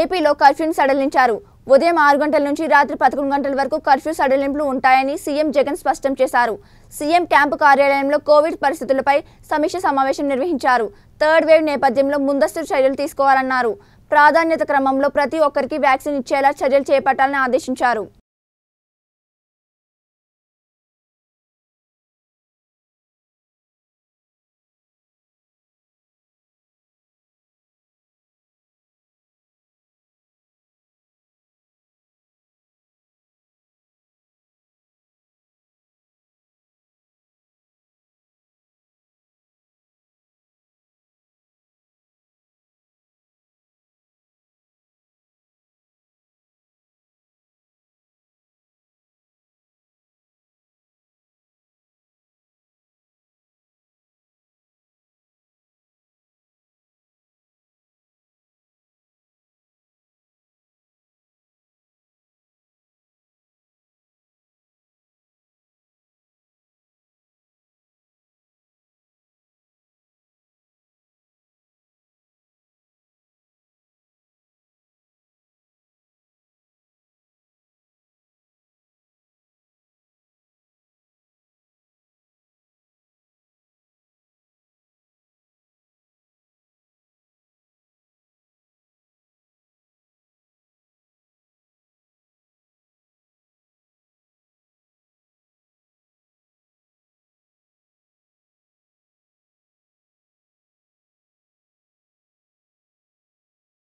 ఏపీలో కర్ఫ్యూను సడలించారు ఉదయం ఆరు గంటల నుంచి రాత్రి పదకొండు గంటల వరకు కర్ఫ్యూ సడలింపులు ఉంటాయని సీఎం జగన్ స్పష్టం చేశారు సీఎం క్యాంపు కార్యాలయంలో కోవిడ్ పరిస్థితులపై సమీక్ష సమావేశం నిర్వహించారు థర్డ్ వేవ్ నేపథ్యంలో ముందస్తు చర్యలు తీసుకోవాలన్నారు ప్రాధాన్యత క్రమంలో ప్రతి ఒక్కరికి వ్యాక్సిన్ ఇచ్చేలా చర్యలు చేపట్టాలని ఆదేశించారు